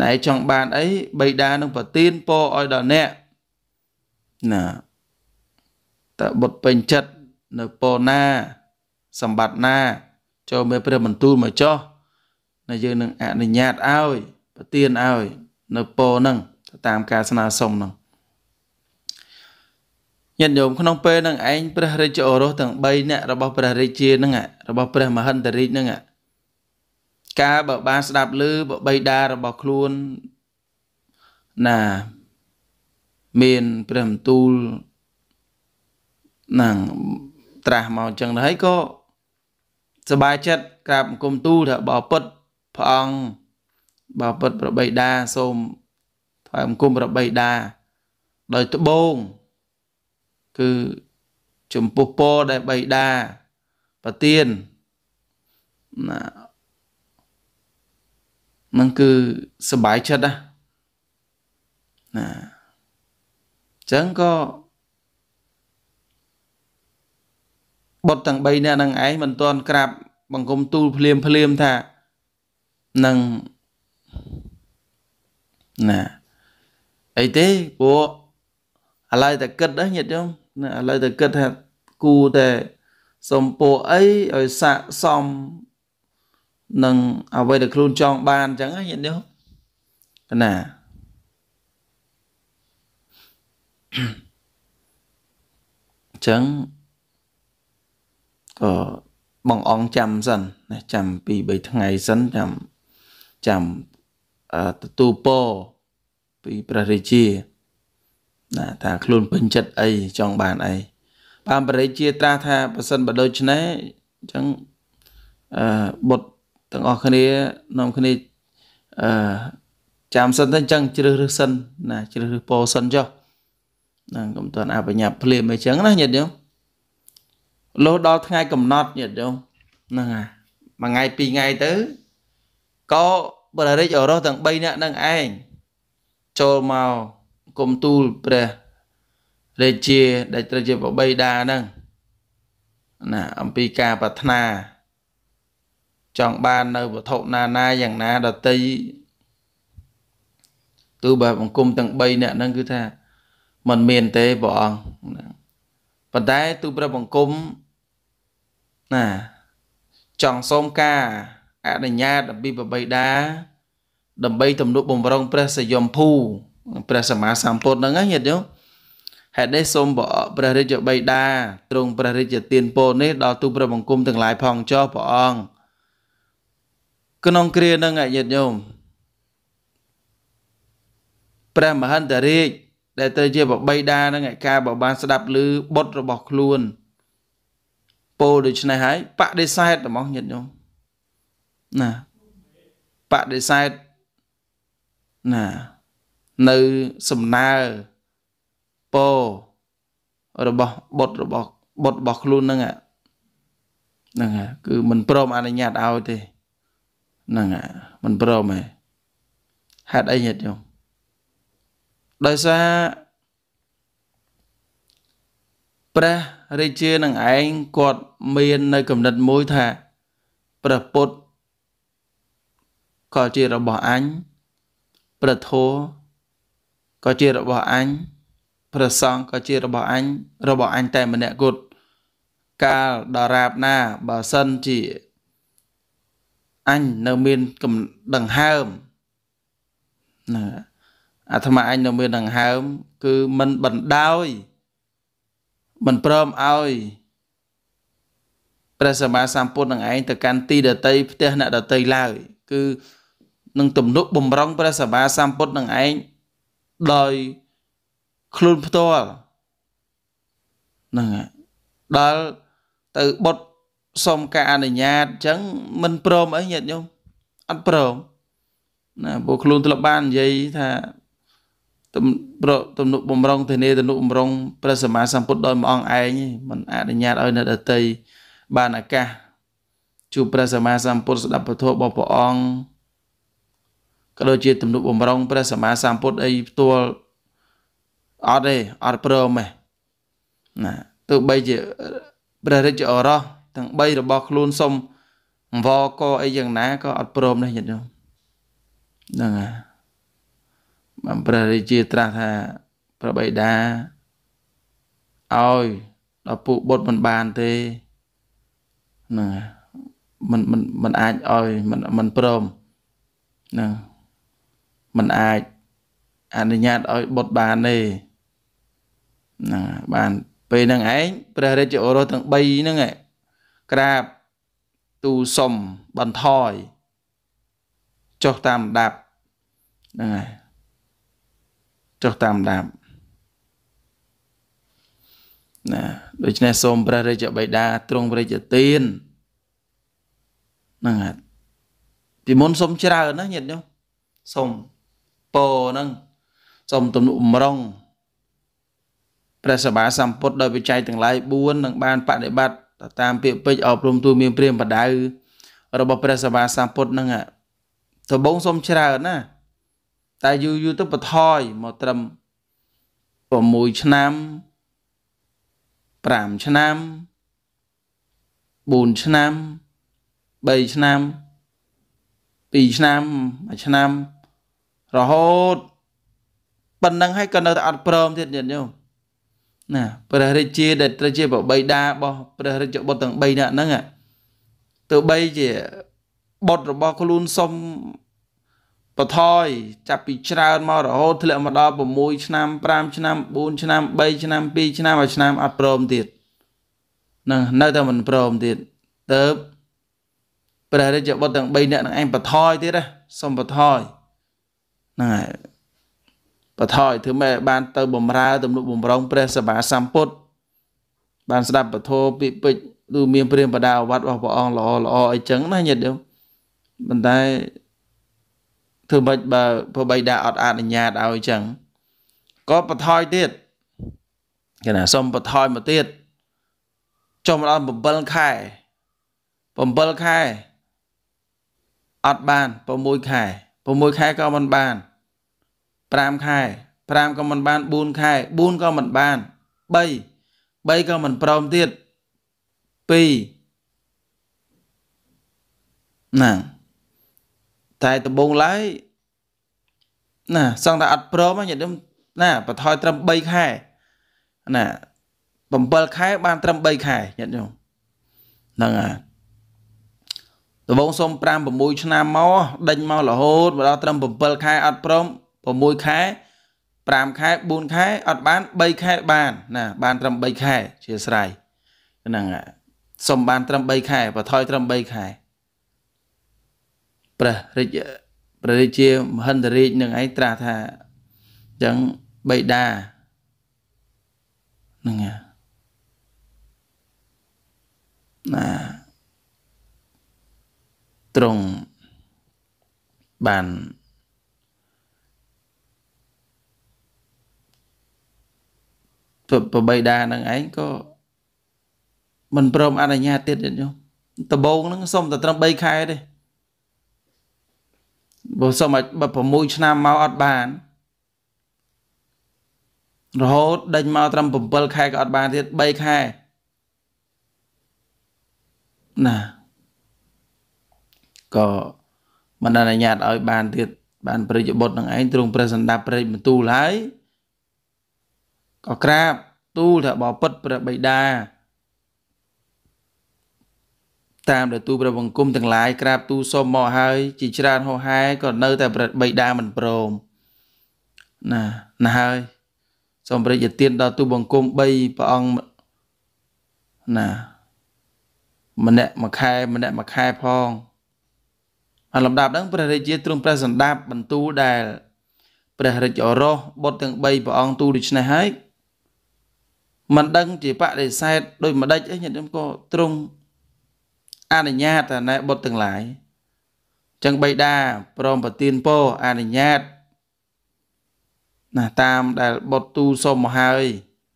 ណែចង់បានអីបៃតានឹងប្រទានពរឲ្យដល់អ្នកណាតើបុតពេញចិត្តនៅពរណាសម្បត្តិណា ចូលមេព្រះបន្ទូលមកចោះណាយើងនឹងអនុញ្ញាតឲ្យប្រទានឲ្យ នៅពរនឹងតាមការស្នើសុំនឹងញាតិញោមក្នុងពេលនឹងឯងព្រះរាជឱរសទាំង3នាក់របស់ព្រះរាជានឹងរបស់ព្រះមហិន្ទរាជនឹងកាលបើបានស្ដាប់ឮបិតារបស់ខ្លួនណាមានព្រះមន្ទូលនឹងត្រាស់មកអញ្ចឹងទៅហើយក៏សบายចិត្តក្រាបបង្គំទូលថាបបពុតព្រះអង្គបបពុតប្របិតាសូមថ្វាយបង្គំប្របិតាដោយត្បូងគឺចំពោះពរដែលបៃតាប្រទៀនណានឹងគឺសบายចិត្តណាណាអញ្ចឹងក៏បុតទាំង3នាក់នឹងឯងមិនទាន់ក្រាបបង្គំទូលភ្លាមភ្លាមថានឹងណាអីទេពួកឥឡូវតែគិតណាញាតិញោមណាឥឡូវតែគិតថាគូតែសំពោអីឲ្យស័កសមនឹងអ្វីដែលខ្លួនចង់បានអញ្ចឹងញាតិញោមណាអញ្ចឹងក៏បងអង្គចាំសិនណាចាំពី3ថ្ងៃសិនចាំចាំទទួលពរពីព្រះរាជាណាថាខ្លួនពេញចិត្តអីចង់បានអីបានបរិជាត្រាស់ថាប្រសិនបើដូច្នេះអញ្ចឹងអឺបុតទាំងអស់គ្នានាំគ្នាអឺចាំសិនទៅអញ្ចឹងជ្រើសរើសសិនណាជ្រើសរើសពោសិនចុះណាកុំតន់អបញ្ញាប់ភ្លាមអីចឹងណាញាតិញោមលោះដល់ថ្ងៃកំណត់ញាតិញោមហ្នឹងហើយមួយថ្ងៃពីរថ្ងៃទៅក៏បរិរិទ្ធអរោះទាំង3នាក់នឹងឯងចូលមកគុំទូលព្រះរាជាដែលត្រូវជាបបិតាហ្នឹងណាអំពីការប្រាថ្នាចង់បាននៅវត្ថុណាណាយ៉ាងណាដតីទូបើបង្គំទាំង3នាក់ហ្នឹងគឺថាมันមានទេព្រះអង្គប៉ុន្តែទូព្រះបង្គំណាចង់សូមការអនុញ្ញាតអំពីបបិតាដើម្បីទំនុកបំរុងព្រះសយមភូមិព្រះសម្មាសម្ពុទ្ធហ្នឹងណាញាតិញោមហេតុនេះសូមព្រះរាជបិតាទ្រង់ព្រះរាជទានពរនេះដល់ទូព្រះបង្គំទាំងឡាយផងចុះព្រះអង្គក្នុងគ្រាហ្នឹងញាតិញោមព្រះមហន្តរាជដែលត្រូវជាបបិតាហ្នឹងឯកាបបានស្ដាប់ឮបុត្ររបស់ខ្លួនពោលដូច្នេះហើយបដិសេធហ្មងញាតិញោមណាបដិសេធណានៅសំណើពរបស់បុត្ររបស់បុត្ររបស់ខ្លួនហ្នឹងហ្នឹងគឺមិនព្រមអនុញ្ញាតឲ្យទេហ្នឹងមិនព្រមទេហេតុអីញាតិញោមដោយសារព្រះរាជានឹងឯងគាត់មាននៅកំណត់មួយថាព្រះពុទ្ធក៏ជារបស់អញព្រះធម៌ក៏ជារបស់អញព្រះសង្ឃក៏ជារបស់អញរបស់អញតែម្នាក់គត់កាលដរាបណា បើសិនជាអញនៅមានដង្ហើមណាអាត្មាអញនៅមានដង្ហើម គឺមិនបណ្ដោយមិនព្រមឲ្យព្រះសម្មាសម្ពុទ្ធនឹងឯងទៅកាន់ទីដតីផ្ទះអ្នកដតីឡើយ គឺនឹងទំនុកបំរុងព្រះសម្មាសម្ពុទ្ធនឹងឯងដោយខ្លួនផ្ទាល់ហ្នឹងដល់ទៅបុតសុំការអនុញ្ញាតអញ្ចឹងមិនព្រមអីញាតិញោមអត់ព្រមណាពួកខ្លួនធ្លាប់បាននិយាយថាទំនុកបំរុងធានាទំនុកបំរុងព្រះសម្មាសម្ពុទ្ធដោយម្អងឯងមិនអនុញ្ញាតឲ្យអ្នកដតីបានឱកាសជួបព្រះសម្មាសម្ពុទ្ធស្ដាប់ពធរបស់ព្រះអង្គក៏ដូចជាទំនុកបំរុងព្រះសម្មាសម្ពុទ្ធអីផ្ទាល់អត់ទេអត់ព្រមទេណាទោះបីជាព្រះរាជអរោះទាំង3របស់ខ្លួនសុំអង្វរកអីយ៉ាងណាក៏អត់ព្រមដែរញាតិញោមហ្នឹងហើយបានព្រះរាជាត្រាស់ថា ប្របីតាឲ្យដល់ពួកបុត្រមិនបានទេហ្នឹងហើយមិនមិនមិនអាចឲ្យមិនមិនព្រមហ្នឹងមិនអាចអនុញ្ញាតឲ្យបុតបានទេណាបានពេលហ្នឹងឯងព្រះរាជអូរសទាំង3ហ្នឹងក្រាបទូសុំបន្ថយ ចុះតាមដាប់ហ្នឹងហើយចុះតាមដាប់ណាដូច្នេះសូមព្រះរាជបិតាទ្រង់ព្រះរាជទានហ្នឹងហើយពីមុនសូមច្រើនណាញាតិញោមសូមពរហ្នឹងសូមទំនុកម្រងព្រះសម្មាសម្ពុទ្ធដោយវិច័យទាំងឡាយ4នឹងបានបដិបត្តិតាមពាក្យពេចអប់រំទូមានព្រាមបដៅរបស់ព្រះសម្មាសម្ពុទ្ធហ្នឹងដំបងសូមច្រើនណា តែយូរយូរទៅបន្ថយមកត្រឹម6ឆ្នាំ5ឆ្នាំ4ឆ្នាំ3ឆ្នាំ2ឆ្នាំ1ឆ្នាំរហូតប៉ុណ្ណឹងហើយក៏នៅតែអត់ព្រមទៀតញាតិញោមណាព្រះរាជា ដែលត្រូវជាបបិតារបស់ព្រះរាជបុត្រទាំង3នាក់ហ្នឹងទៅបីជាបុត្ររបស់ខ្លួនសុំបថយចាប់ពីច្រើនមករហូតធ្លាក់មកដល់6ឆ្នាំ5ឆ្នាំ4ឆ្នាំ3ឆ្នាំ2ឆ្នាំមួយឆ្នាំអត់ព្រមទៀតហ្នឹងនៅតែមិនព្រមទៀតទៅព្រះរាជបុត្រទាំង3នាក់នឹងឯងបថយទៀតណាសុំបថយហ្នឹងហើយបថយធ្វើម៉េចបាន ទៅបំរើទំនុកបំរុងព្រះសម្មាសម្ពុទ្ធបានស្ដាប់ពធពាក្យពេចឬមានព្រាមបដាអវត្តរបស់ព្រះអង្គល្អល្អអីចឹងណាញាតិញោមប៉ុន្តែធ្វើម៉េចបើប្របីដាអត់អនុញ្ញាតឲ្យចឹងក៏បថយទៀតគេណាសុំបថយមកទៀតចុះមកដល់7ខែ7ខែអត់បាន6ខែ6ខែក៏មិនបាន5ខែ5ក៏មិនបាន4ខែ4ក៏មិនបាន3 3ក៏មិនព្រមទៀត2ណាតែដំបូងឡើយណាសង្ឃថាអត់ព្រមញាតិខ្ញុំណាបន្ថយត្រឹម3ខែណា7ខែបាន ត្រឹម3ខែញាតិខ្ញុំហ្នឹងហើយដំបូងសុំ5 6ឆ្នាំមកដេញមករហូតមកដល់ត្រឹម7ខែអត់ព្រម6ខែ5ខែ4ខែអត់បាន3ខែបានណាបានត្រឹម3ខែជាស្រ័យហ្នឹងសុំបានត្រឹម3ខែបថយត្រឹម3ខែព្រះរាជព្រះរាជាមហិន្ទរាជនឹងឯងត្រាស់ថាអញ្ចឹងបេដាហ្នឹងណាត្រង់បានប្របីតានឹងឯងក៏មិនព្រមអនុញ្ញាតទៀតទៀតញោមដំបងហ្នឹងសុំតែត្រឹម3ខែទេបើសុំឲ្យ6ឆ្នាំមកអត់បានរហូតដេញមកត្រឹម7ខែក៏អត់បានទៀត3ខែណាក៏មិនអនុញ្ញាតឲ្យបានទៀតបានព្រះយុបុត្រនឹងឯងទ្រង់ព្រះសន្តាប្រេចបន្ទូលហើយក៏ក្រាបទូលថាបបិទ្ធព្រះបិតាតាមដែលទូព្រះបង្គំទាំងឡាយក្រាបទូលសុំមកហើយជាច្រើនហោហែក៏នៅតែព្រះបិតាមិនព្រមណាណាហើយសូមព្រះរាជទានដល់ទូបង្គំ3ព្រះអង្គណាម្នាក់មួយខែម្នាក់មួយខែផងអាលំដាប់ហ្នឹងព្រះរាជាទ្រង់ព្រះសន្តាប់បន្ទូលដែលព្រះរាជអរោះបុត្រទាំង3ព្រះអង្គទូលដូច្នេះហើយមិនដឹងជាបដិសេធដោយម្ដេចអីញាតិញោមក៏ទ្រង់អនុញ្ញាតណែបុត្រទាំងឡាយចឹងបៃតាព្រមប្រទានពរអនុញ្ញាតណាតាមដែលបុត្រទូសុំមកហើយ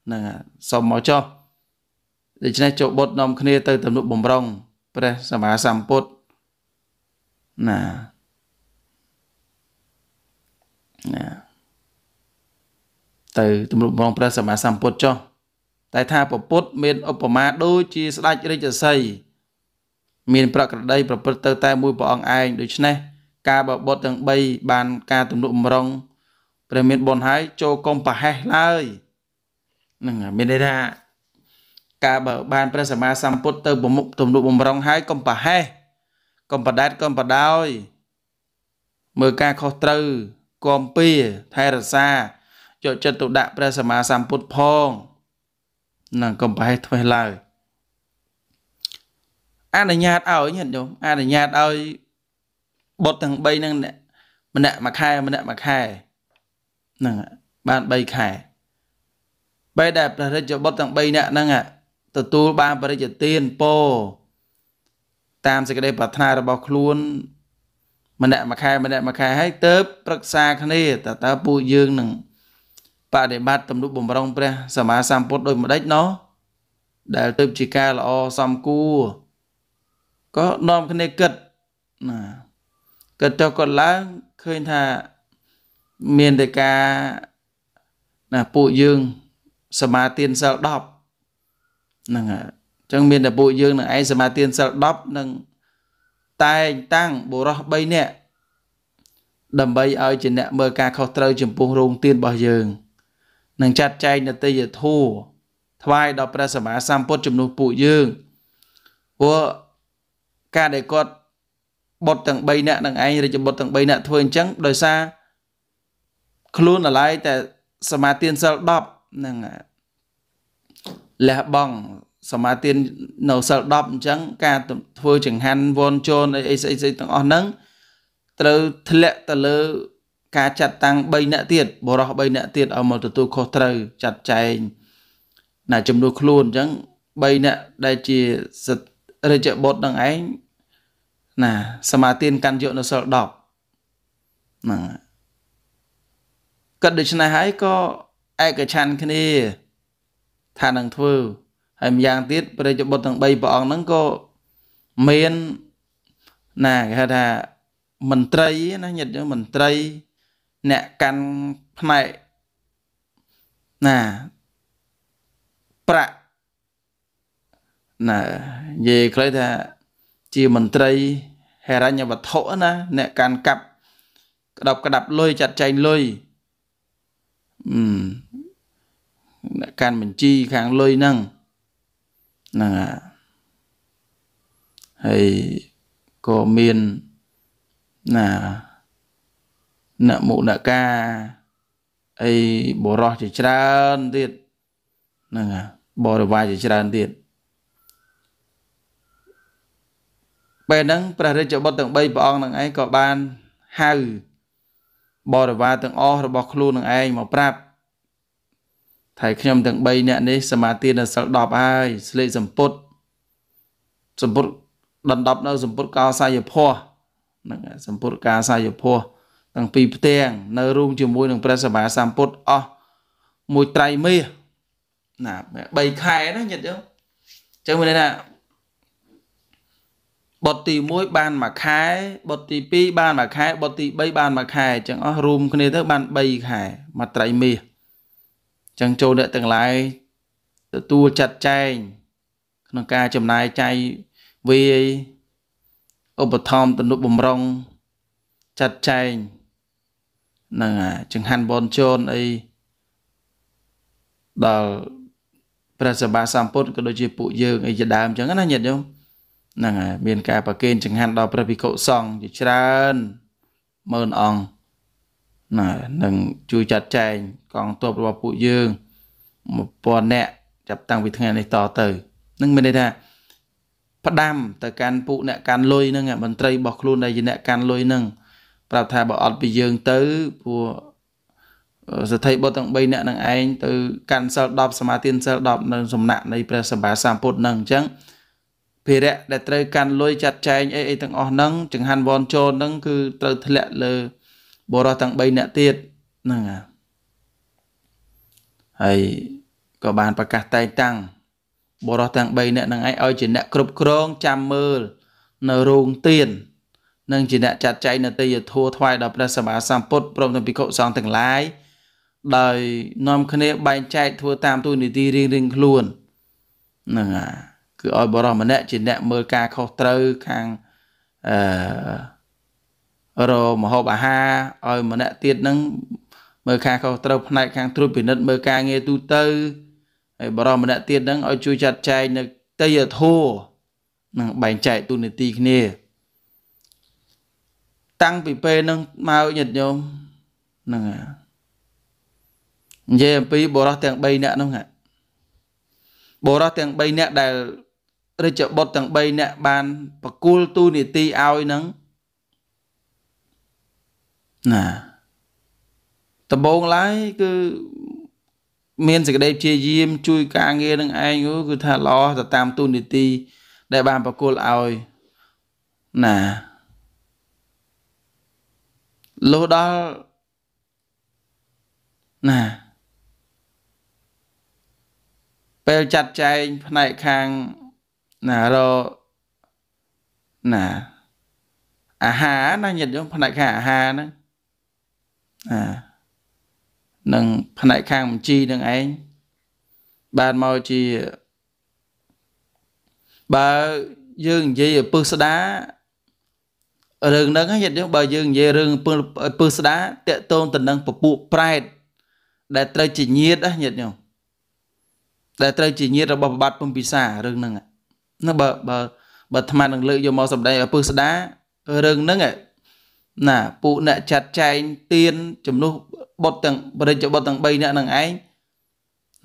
ហ្នឹងសុំមកចុះដូច្នេះចូលបុត្រនាំគ្នា ទៅទំនុកបំរុងព្រះសម្មាសម្ពុទ្ធណាណាទៅទំនុកបំរុងព្រះសម្មាសម្ពុទ្ធចុះតែថាពពុទ្ធមានឧបមាដូចជាស្ដេចរាជសីមាន ប្រក្រតី ប្រព្រឹត្តទៅតែមួយព្រះអង្គឯងដូច្នេះការបបុតទាំង3បានការទំនុកបំរុងព្រះមានបុណ្យហើយចូលកុំប្រហែសឡើយហ្នឹងមានន័យថាការបើបានព្រះសម្មាសម្ពុទ្ធទៅប្រមុខទំនុកបំរុងហើយកុំប្រហែសកុំបដាតកុំបដោយមើលការខុសត្រូវគំពីថែរសាយកចិត្តទុកដាក់ព្រះសម្មាសម្ពុទ្ធផងនឹងកំប្រែធ្វេសឡើយអនុញ្ញាតឲ្យញាតិញោមអនុញ្ញាតឲ្យបុតទាំង3នឹងម្នាក់មួយខែម្នាក់មួយខែហ្នឹងបាន3ខែបែរដែលព្រះរាជបុត្រទាំង3នាក់ហ្នឹងទទួលបានបរិជ្ជទានពោតាមសេចក្តីប្រាថ្នារបស់ខ្លួនម្នាក់មួយខែម្នាក់មួយខែហើយទៅប្រឹក្សាគ្នាតើតើពួកយើងនឹងបដិបត្តិទំនុកបំរុងព្រះសម្មាសម្ពុទ្ធដោយម្ដេចណោះដែលទៅជាការល្អសំគួរក៏នាំគ្នាគិតណាគិតទៅក៏ឡើងឃើញថាមានតែការណាពួកយើងសមាទានសិល10ហ្នឹងហើយអញ្ចឹងមានតែពួកយើងនឹងឯងសមាទានសិល10នឹងតែងតាំងបុរស3នាក់ដើម្បីឲ្យជាអ្នកមើលការខុសត្រូវចំពោះរោងទានរបស់យើង។និងចាត់ចែងនតិយធម៌ថ្វាយដល់ព្រះសម្មាសម្ពុទ្ធជំនួសពួកយើងព្រោះការដែលគាត់បុតទាំង3នាក់នឹងឯងរាជបុតទាំង3នាក់ធ្វើអញ្ចឹងដោយសារខ្លួនណឡាយតែសមាទានសិល10នឹងលះបង់សមាទាននៅសិល10អញ្ចឹងការធ្វើចង្ហាន់វនជូនអីអីស្អីទាំងអស់ហ្នឹងត្រូវធ្លាក់ទៅលើការចាត់តាំង3នាក់ទៀតបរោះ3នាក់ទៀតឲ្យមកទទួលខុសត្រូវចាត់ចែងណា ចំនួនខ្លួនអញ្ចឹង3នាក់ដែលជាសិទ្ធរាជបុត្រនឹងឯងណាសមាទានកាន់យកនៅសិល10ហ្នឹងគិតដូច្នេះហើយក៏ឯកច្ឆ័នគ្នាថានឹងធ្វើហើយម្យ៉ាងទៀតព្រះរាជបុត្រទាំង3ព្រះអង្គហ្នឹងក៏មានណាគេហៅថាមន្ត្រីណាញាតិយើងមន្ត្រីអ្នកកាន់ផ្នែកណាប្រាក់ណានិយាយខ្លីថាជាមន្ត្រីហិរញ្ញវត្ថុណា អ្នកកាន់កាប់ក្តាប់ក្តាប់លុយចាត់ចែងលុយអឺអ្នកកាន់បញ្ជីខាងលុយហ្នឹងហ្នឹងហើយក៏មានណាអ្នកមុនកាអីបរោះជាច្រើនទៀតហ្នឹងហើយបរិវារជាច្រើនទៀតពេលហ្នឹងព្រះរាជបុត្រទាំង3ព្រះអង្គនឹងឯងក៏បានហៅបរិវារទាំងអស់របស់ខ្លួននឹងឯងមកប្រាប់ថាខ្ញុំទាំង3នាក់នេះសមាធិនៅសិល10ហើយស្លេកសម្ពុតសម្ពុតដណ្ដប់នៅសម្ពុតកោសាយភ័ះហ្នឹងសម្ពុតកាសាយភ័ះទាំងពីរផ្ទាំងនៅរួមជាមួយនឹងព្រះសម្មាសម្ពុទ្ធអស់មួយត្រៃមាសណា3ខែណាញាតិយោអញ្ចឹងមានន័យថាបុតទី1បានមួយខែបុតទី2បានមួយខែបុតទី3បានមួយខែអញ្ចឹងអស់រួមគ្នាទៅបាន3ខែមួយត្រៃមាសអញ្ចឹងចូលអ្នកទាំងឡាយទទួលចាត់ចែងក្នុងការចំណាយចៃវាយឧបត្ថម្ភទំនុកបំរុងចាត់ចែងនឹងចង្ហាន់បនជូនអីដល់ព្រះសម្មាសម្ពុទ្ធក៏ដូចជាពួកយើងអីជាដើមអញ្ចឹងណាញាតិញោមហ្នឹងហើយមានការប្រគេនចង្ហាន់ដល់ព្រះភិក្ខុសង្ឃជាច្រើនម៉ឺនអង្គណានឹងជួយចាត់ចែងកងទ័ពរបស់ពួកយើង1000នាក់ចាប់តាំងពីថ្ងៃនេះតទៅនឹងមានន័យថាផ្ដាំទៅកាន់ពួកអ្នកកាន់លុយហ្នឹងមន្ត្រីរបស់ខ្លួនដែលជាអ្នកកាន់លុយហ្នឹងប្រាប់ថាបើអត់ពីយើងទៅពួកសទ្ធិបុត្រទាំង3នាក់នឹងឯងទៅកាន់សិល10សមាទានសិល10នៅសំណាក់នៃព្រះសម្មាសម្ពុទ្ធនឹងអញ្ចឹងភារៈដែលត្រូវកាន់លុយចាត់ចែងអីអីទាំងអស់ហ្នឹងចង្ហាន់វនជោនឹងគឺត្រូវធ្លាក់លើបរិសទាំង3នាក់ទៀតហ្នឹងហើយក៏បានប្រកាសតែងតាំងបរិសទាំង3នាក់ហ្នឹងឯងឲ្យជាអ្នក គ្រប់គ្រងចាំមើលនៅរោងទៀននិងជាអ្នកចាត់ចែងនតិយធัวថ្វាយដល់ព្រះសម្មាសម្ពុទ្ធព្រមទាំងភិក្ខុសង្ឃទាំងឡាយដោយនាំគ្នាបែងចែកធ្វើតាមទូនីតិរៀងៗខ្លួនហ្នឹងហើយគឺឲ្យបរិសម្នាក់ជាអ្នកមើលការខុសត្រូវខាងអឺរមហូបអាហារឲ្យម្នាក់ទៀតហ្នឹងមើលការខុសត្រូវផ្នែកខាងត្រួតពិនិត្យមើលការងារទូទៅហើយបរិសម្នាក់ទៀតហ្នឹងឲ្យជួយចាត់ចែងនៅតយធัวនឹងបែងចែកទូនីតិគ្នាតាំងពីពេលនឹងមកញាតិញោមហ្នឹងហើយនិយាយអំពីបរោះទាំង3នាក់នោះហ្នឹងបរោះទាំង3នាក់ដែលរាជបុត្រទាំង3នាក់បានបកូលទូនីតិឲ្យនឹងណាដំបងឡើយគឺមានសេចក្តីព្យាយាម ជួយការងារនឹងឯងគឺថាល្អទៅតាមទូនីតិដែលបានបកូលឲ្យណាលោដល់ណាពេលចាត់ចែងផ្នែកខាងណារណាអាហារណាញាតិយើងផ្នែកខាងអាហារហ្នឹងណានឹងផ្នែកខាងបញ្ជីនឹងឯងបានមកជាបើយើងនិយាយឲ្យពឹសស្ដារឿងហ្នឹងញាតិយើងបើយើងនិយាយរឿងពឹសស្ដាតកតងទៅនឹងពពួកប្រែតដែលត្រូវជាញាតញាតិញោមដែលត្រូវជាញាតរបស់ប្របាទពំពិសារឿងហ្នឹងណាបើបើបើអាត្មានឹងលើកយកមកសម្ដែងឲ្យពឹសស្ដារឿងហ្នឹងណាពួកអ្នកចាត់ចែងទៀនជំនួសបុតទាំងបរិជ្ជបុតទាំង3អ្នកនឹងឯង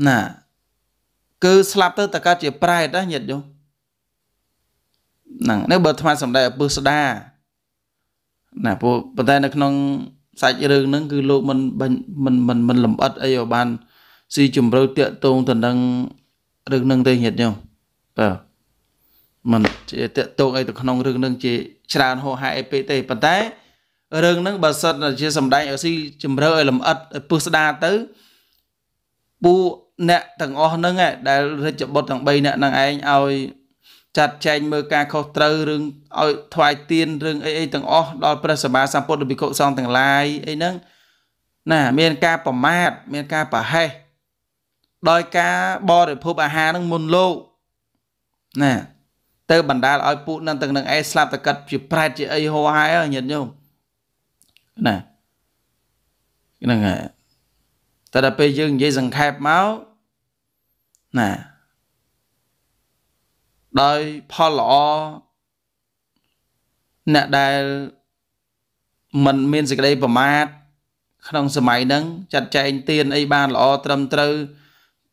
ណាគឺស្លាប់ទៅតកើតជាប្រែតណាញាតិញោមហ្នឹងនេះបើអាត្មាសម្ដែងឲ្យពឹសស្ដាណាព្រោះប៉ុន្តែ នៅក្នុងសាច់រឿងហ្នឹងគឺលោកមិនមិនមិនមិនលំអិតអីឲ្យបានស៊ីជំរឿតាកតងទៅនឹងរឿងហ្នឹងទេញាតិញោមបាទมันជាតាកតងអីទៅក្នុងរឿងហ្នឹងជាច្រើនហោហែអីពេកទេប៉ុន្តែរឿងហ្នឹងបើសិនជាសំដែងឲ្យស៊ីជំរឿឲ្យលំអិតឲ្យពុះស្ដារទៅពួកអ្នកទាំងអស់ហ្នឹងដែលរិទ្ធិបុត្រទាំង3អ្នកហ្នឹងឯងឲ្យចាត់ចែងមើលការខុសត្រូវរឿងឲ្យថ្វាយទៀនរឿងអីអីទាំងអស់ដល់ព្រះសម្មាសម្ពុទ្ធឬភិក្ខុសង្ឃទាំងឡាយអីហ្នឹងណាមានការប្រមាថមានការប្រហែសដោយការបរិភោគអាហារហ្នឹងមុនលោកណាទៅបណ្ដាលឲ្យពួកនឹងទាំងនឹងឯងស្លាប់តកឹតជាប្រែតជាអីហោហើយញាតិញោមណាហ្នឹងហើយតែដល់ពេលយើងនិយាយសង្ខេបមកណាដោយផលល្អអ្នកដែលមិនមានសេចក្តីប្រមាទក្នុងសម័យហ្នឹងចាត់ចែងទានអីបានល្អត្រឹមត្រូវ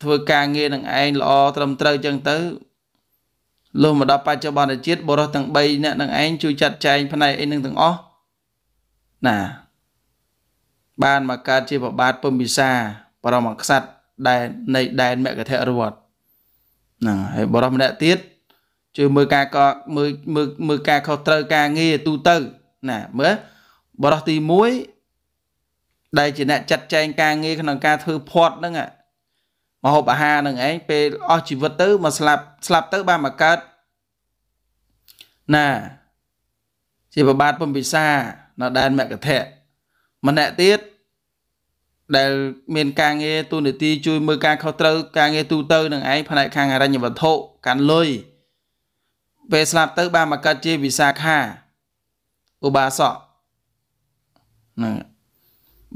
ធ្វើការងារនឹងឯងល្អត្រឹមត្រូវចឹងទៅលុះមកដល់បច្ចុប្បន្នជាតិបុរសទាំង3អ្នកនឹងឯងជួយចាត់ចែងផ្នែកអីនឹងទាំងអស់ណាបានមកកើតជាប្របាទពំពិសាបរមក្សត្រដែលនៃដែនមគធរដ្ឋហ្នឹងហើយបរមម្នាក់ទៀតជឿមើលការកមើលមើលមើលការខុសត្រូវការងារទូទៅណាមើលបរោះទី1ដែលជាអ្នកចាត់ចែងការងារក្នុងការធ្វើផាត់ហ្នឹងមកហូបអាហារហ្នឹងឯងពេលអស់ជីវិតទៅមកស្លាប់ស្លាប់ទៅបានមកកើតណាជាប្របាទពំពិសា នៅដែនមគធៈម្នាក់ទៀតដែលមានការងារទូនីតិជួយមើលការខុសត្រូវការងារទូទៅនឹងឯងផ្នែកខាងអរិញ្ញវត្ថុកាន់លុយពេលស្លាប់ទៅ បានមកកើតជាវិសាខាឧបាសកណា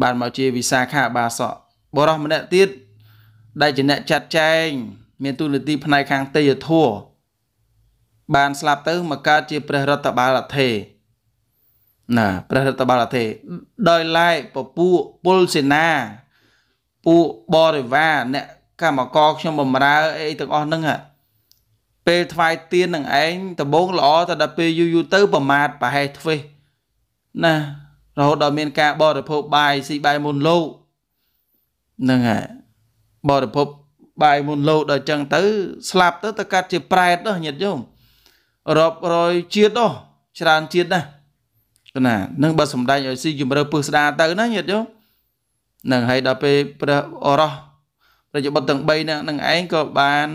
បានមកជាវិសាខាបាសក បរោះម្នាក់ទៀតដែលជាអ្នកចាត់ចែងមានទូនាទីផ្នែកខាងទេយធัวបានស្លាប់ទៅមកកើតជាព្រះរដ្ឋបាលថេណាព្រះរដ្ឋបាលថេដោយឡែកពពួកពុលសេនាពួកបរិវារអ្នកកម្មករខ្ញុំបំរើអីទាំងអស់ហ្នឹងហ่ะពេលថ្វាយទៀននឹងឯងដំបងល្អតែដល់ពេលយូរយូរទៅ ប្រមាថប្រហែសធ្វេសណារហូតដល់មានការបរិភោគបាយស៊ីបាយមុនលោកហ្នឹងហើយបរិភោគបាយមុនលោកដល់ចឹងទៅ ស្លាប់ទៅទៅកាត់ជាប្រែតដោះញាតិយោមរាប់រយជាតិដោះច្រើនជាតិណាណានឹងបើសំដែងឲ្យស៊ីជំរឿពឹសស្ដាទៅណាញាតិយោមនឹងហើយដល់ពេលព្រះអរោះរាជបុត្រទាំង3នឹងឯងក៏បាន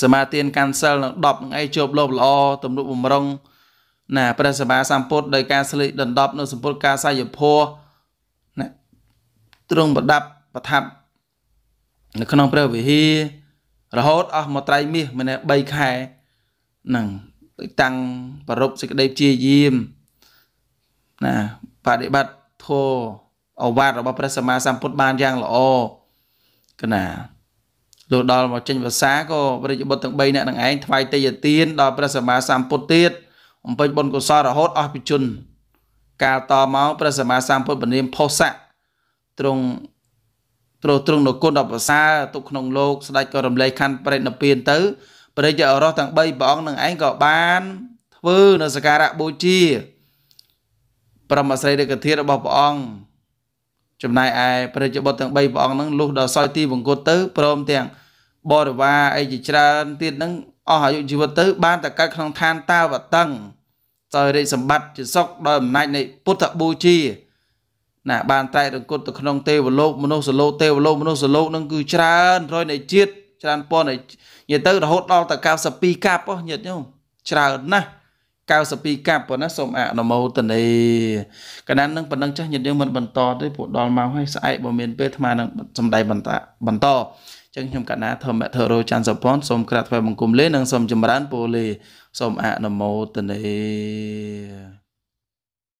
សមាទានកាន់សិលនឹង10នឹងអីជាប់លោបល្អទំនុកបំរុង ណាព្រះសម្មាសម្ពុទ្ធដោយការស្លេកដណ្ដប់នៅសម្ពុទ្ធការសាយភ័ពណាទ្រង់ប្រដាប់ប្រថាប់នៅក្នុងព្រះវិហាររហូតអស់មកត្រៃមាសម្នាក់3ខែនឹងតាំងប្រົບសេចក្តីព្យាយាមណាបដិបត្តិធម៌អវាទរបស់ព្រះសម្មាសម្ពុទ្ធបានយ៉ាងល្អកណាទោះដល់មកចេញភាសាក៏ព្រះរាជបុត្រទាំង3នាក់នឹងឯងថ្វាយទេយទានដល់ព្រះសម្មាសម្ពុទ្ធទៀតអំពេចបុណ្យកុសលរហូតអស់ពីជន កាលតមកព្រះសម្មាសម្ពុទ្ធពនាមផុសៈទ្រង់ទ្រទ្រង់នគុណដល់ភាសាទុកក្នុងលោកស្ដេចក៏រំលែកខណ្ឌប្រេតនិព្វានទៅព្រះរាជាអរោះទាំង3ព្រះអង្គនឹងឯងក៏បានធ្វើនៅសក្ការៈបូជាប្រមស្រីរកធារបស់ព្រះអង្គចំណែកឯព្រះរាជបុត្រទាំង3ព្រះអង្គហ្នឹងលុះដល់សោយទីវង្គតទៅព្រមទាំងបរិវារអីជាច្រើនទៀតហ្នឹងអស់អាយុជីវិតទៅ បានតែកើតក្នុងឋានតាវតឹងសោយរាជសម្បត្តិជាសុខដោយអំណាចនៃពុទ្ធបូជាណាបានតែករង្គត់ទៅក្នុងទេវលោកមនុស្សលោកទេវលោកមនុស្សលោកហ្នឹងគឺច្រើនរយនៃជាតិច្រើនពាន់និយាយទៅរហូតដល់តែ92កាប់ហ៎ញាតិញោមច្រើនណាស់92កាប់ប៉ុណ្ណាសូមអនុមោទនាកណ្ដាលនឹងប៉ុណ្ណឹងចាស់ញាតិយើងមិនបន្តទេពួកដល់មកហើយស្អែកបើមានពេលអាត្មានឹងសំដែងបន្តបន្តចឹងខ្ញុំកណ្ណាធម្មធរោច័ន្ទសុផនសូមក្រាបថ្វាយបង្គំលេនិងសូមចម្រើនពរលេសូមអនុមោទនា